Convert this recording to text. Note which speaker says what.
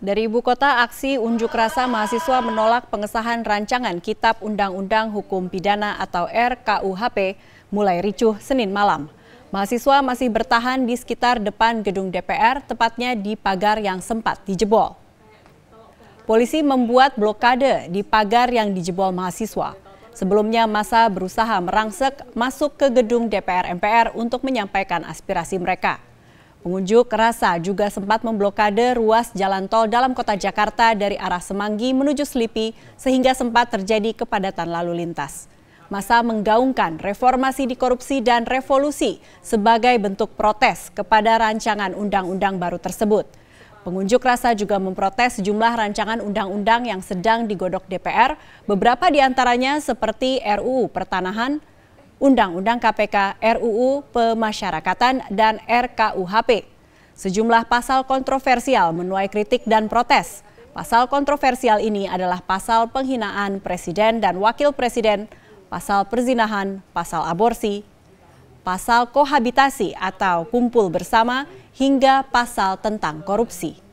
Speaker 1: Dari ibu kota, aksi unjuk rasa mahasiswa menolak pengesahan rancangan Kitab Undang-Undang Hukum Pidana atau RKUHP mulai ricuh Senin malam. Mahasiswa masih bertahan di sekitar depan gedung DPR, tepatnya di pagar yang sempat dijebol. Polisi membuat blokade di pagar yang dijebol mahasiswa. Sebelumnya masa berusaha merangsek masuk ke gedung DPR MPR untuk menyampaikan aspirasi mereka. Pengunjuk rasa juga sempat memblokade ruas jalan tol dalam kota Jakarta dari arah Semanggi menuju Slipi, sehingga sempat terjadi kepadatan lalu lintas. Masa menggaungkan reformasi di korupsi dan revolusi sebagai bentuk protes kepada rancangan undang-undang baru tersebut. Pengunjuk rasa juga memprotes sejumlah rancangan undang-undang yang sedang digodok DPR, beberapa di antaranya seperti RUU Pertanahan, Undang-Undang KPK, RUU Pemasyarakatan, dan RKUHP. Sejumlah pasal kontroversial menuai kritik dan protes. Pasal kontroversial ini adalah pasal penghinaan presiden dan wakil presiden, pasal perzinahan, pasal aborsi, pasal kohabitasi atau kumpul bersama, hingga pasal tentang korupsi.